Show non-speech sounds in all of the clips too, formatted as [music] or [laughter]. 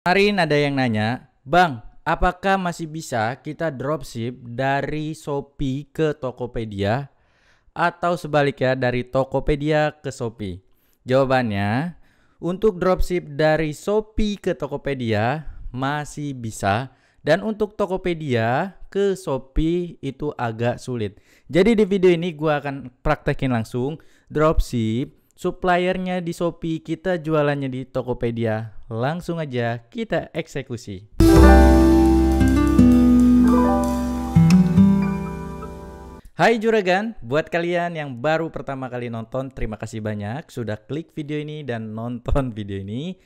Kemarin ada yang nanya, Bang, apakah masih bisa kita dropship dari Shopee ke Tokopedia? Atau sebaliknya dari Tokopedia ke Shopee? Jawabannya, untuk dropship dari Shopee ke Tokopedia masih bisa. Dan untuk Tokopedia ke Shopee itu agak sulit. Jadi di video ini gue akan praktekin langsung dropship Suppliernya di Shopee, kita jualannya di Tokopedia. Langsung aja kita eksekusi. Hai Juragan, buat kalian yang baru pertama kali nonton, terima kasih banyak sudah klik video ini dan nonton [laughs] video ini.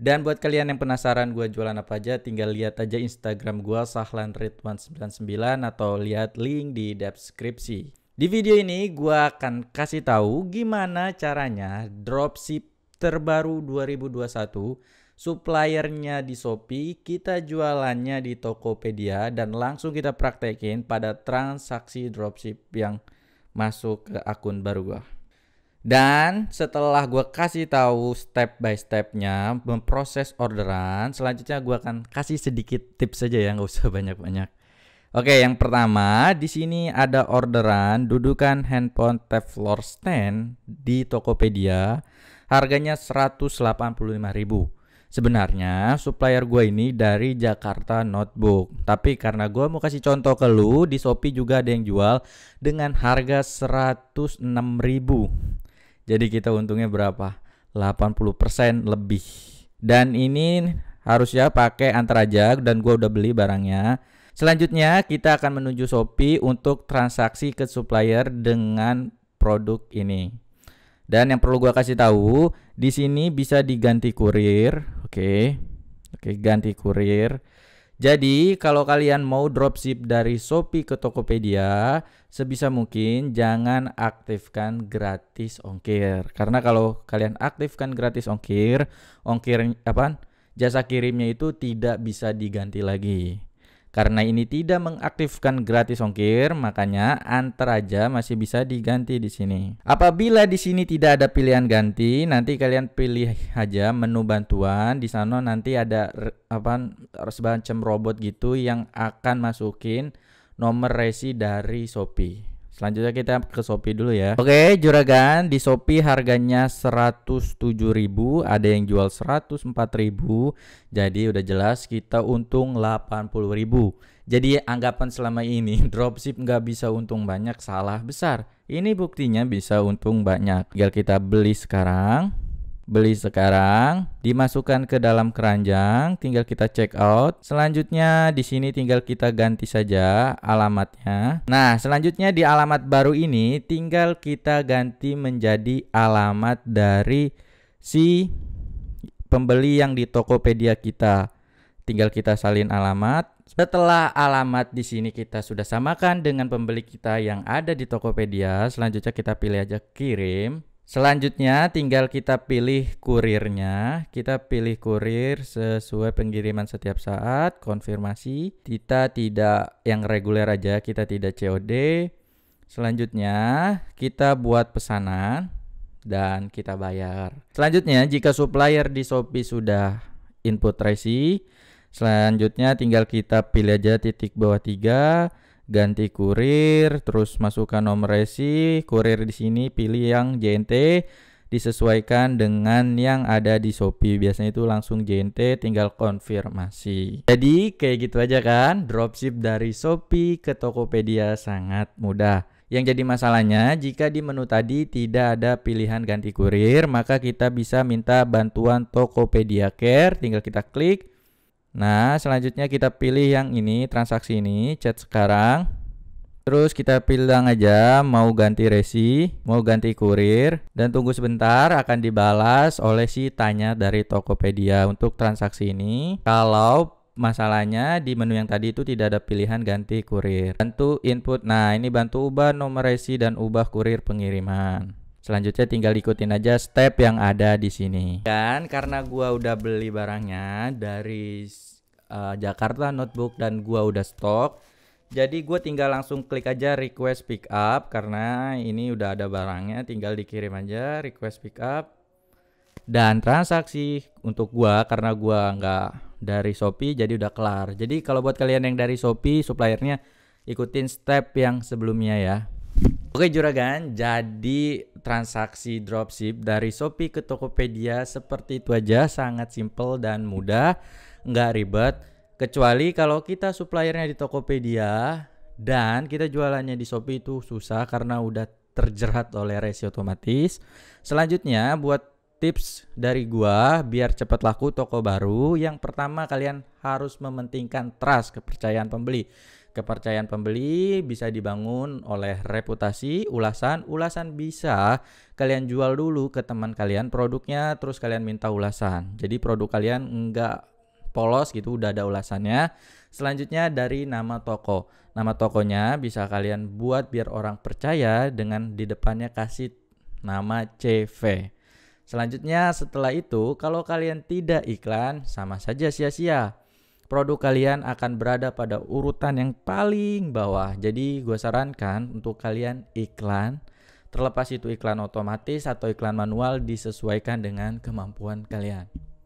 Dan buat kalian yang penasaran gue jualan apa aja, tinggal lihat aja Instagram gue sahlanritwan99 atau lihat link di deskripsi. Di video ini gue akan kasih tahu gimana caranya dropship terbaru 2021 suppliernya di Shopee, kita jualannya di Tokopedia dan langsung kita praktekin pada transaksi dropship yang masuk ke akun baru gue. Dan setelah gue kasih tahu step by stepnya memproses orderan, selanjutnya gue akan kasih sedikit tips saja ya, nggak usah banyak-banyak. Oke, yang pertama di sini ada orderan dudukan handphone Teflor stand di Tokopedia. Harganya 185.000. Sebenarnya supplier gue ini dari Jakarta Notebook, tapi karena gue mau kasih contoh ke lu, di Shopee juga ada yang jual dengan harga 106.000. Jadi kita untungnya berapa? 80% lebih. Dan ini harusnya pakai antar aja dan gue udah beli barangnya. Selanjutnya kita akan menuju Shopee untuk transaksi ke supplier dengan produk ini. Dan yang perlu gue kasih tahu, di sini bisa diganti kurir, oke. Okay. Oke, okay, ganti kurir. Jadi, kalau kalian mau dropship dari Shopee ke Tokopedia, sebisa mungkin jangan aktifkan gratis ongkir. Karena kalau kalian aktifkan gratis ongkir, ongkir apa? Jasa kirimnya itu tidak bisa diganti lagi. Karena ini tidak mengaktifkan gratis ongkir, makanya antar aja masih bisa diganti di sini. Apabila di sini tidak ada pilihan ganti, nanti kalian pilih aja menu bantuan. Di sana nanti ada apa semacam robot gitu yang akan masukin nomor resi dari Shopee. Selanjutnya kita ke Shopee dulu ya. Oke, juragan, di Shopee harganya 107.000, ada yang jual 104.000. Jadi udah jelas kita untung 80.000. Jadi anggapan selama ini [laughs] dropship nggak bisa untung banyak salah besar. Ini buktinya bisa untung banyak. Tinggal kita beli sekarang beli sekarang, dimasukkan ke dalam keranjang, tinggal kita check out. Selanjutnya di sini tinggal kita ganti saja alamatnya. Nah, selanjutnya di alamat baru ini tinggal kita ganti menjadi alamat dari si pembeli yang di Tokopedia kita. Tinggal kita salin alamat. Setelah alamat di sini kita sudah samakan dengan pembeli kita yang ada di Tokopedia, selanjutnya kita pilih aja kirim. Selanjutnya tinggal kita pilih kurirnya. Kita pilih kurir sesuai pengiriman setiap saat, konfirmasi. Kita tidak yang reguler aja, kita tidak COD. Selanjutnya kita buat pesanan dan kita bayar. Selanjutnya jika supplier di Shopee sudah input resi, selanjutnya tinggal kita pilih aja titik bawah tiga ganti kurir, terus masukkan nomor resi, kurir di sini pilih yang JNT disesuaikan dengan yang ada di Shopee. Biasanya itu langsung JNT tinggal konfirmasi. Jadi kayak gitu aja kan, dropship dari Shopee ke Tokopedia sangat mudah. Yang jadi masalahnya jika di menu tadi tidak ada pilihan ganti kurir, maka kita bisa minta bantuan Tokopedia Care, tinggal kita klik Nah, selanjutnya kita pilih yang ini, transaksi ini, chat sekarang. Terus kita bilang aja mau ganti resi, mau ganti kurir, dan tunggu sebentar akan dibalas oleh si tanya dari Tokopedia untuk transaksi ini. Kalau masalahnya di menu yang tadi itu tidak ada pilihan ganti kurir. Bantu input. Nah, ini bantu ubah nomor resi dan ubah kurir pengiriman. Selanjutnya tinggal ikutin aja step yang ada di sini. Dan karena gua udah beli barangnya dari uh, Jakarta Notebook dan gua udah stok, jadi gue tinggal langsung klik aja request pick up karena ini udah ada barangnya, tinggal dikirim aja request pick up. Dan transaksi untuk gua karena gua nggak dari Shopee jadi udah kelar. Jadi kalau buat kalian yang dari Shopee suppliernya ikutin step yang sebelumnya ya. Oke juragan, jadi transaksi dropship dari Shopee ke Tokopedia seperti itu aja sangat simple dan mudah, nggak ribet. Kecuali kalau kita suppliernya di Tokopedia dan kita jualannya di Shopee itu susah karena udah terjerat oleh resi otomatis. Selanjutnya buat tips dari gua biar cepat laku toko baru, yang pertama kalian harus mementingkan trust kepercayaan pembeli. Kepercayaan pembeli bisa dibangun oleh reputasi, ulasan, ulasan bisa kalian jual dulu ke teman kalian produknya terus kalian minta ulasan. Jadi produk kalian enggak polos gitu udah ada ulasannya. Selanjutnya dari nama toko. Nama tokonya bisa kalian buat biar orang percaya dengan di depannya kasih nama CV. Selanjutnya setelah itu kalau kalian tidak iklan sama saja sia-sia produk kalian akan berada pada urutan yang paling bawah. Jadi gue sarankan untuk kalian iklan, terlepas itu iklan otomatis atau iklan manual disesuaikan dengan kemampuan kalian.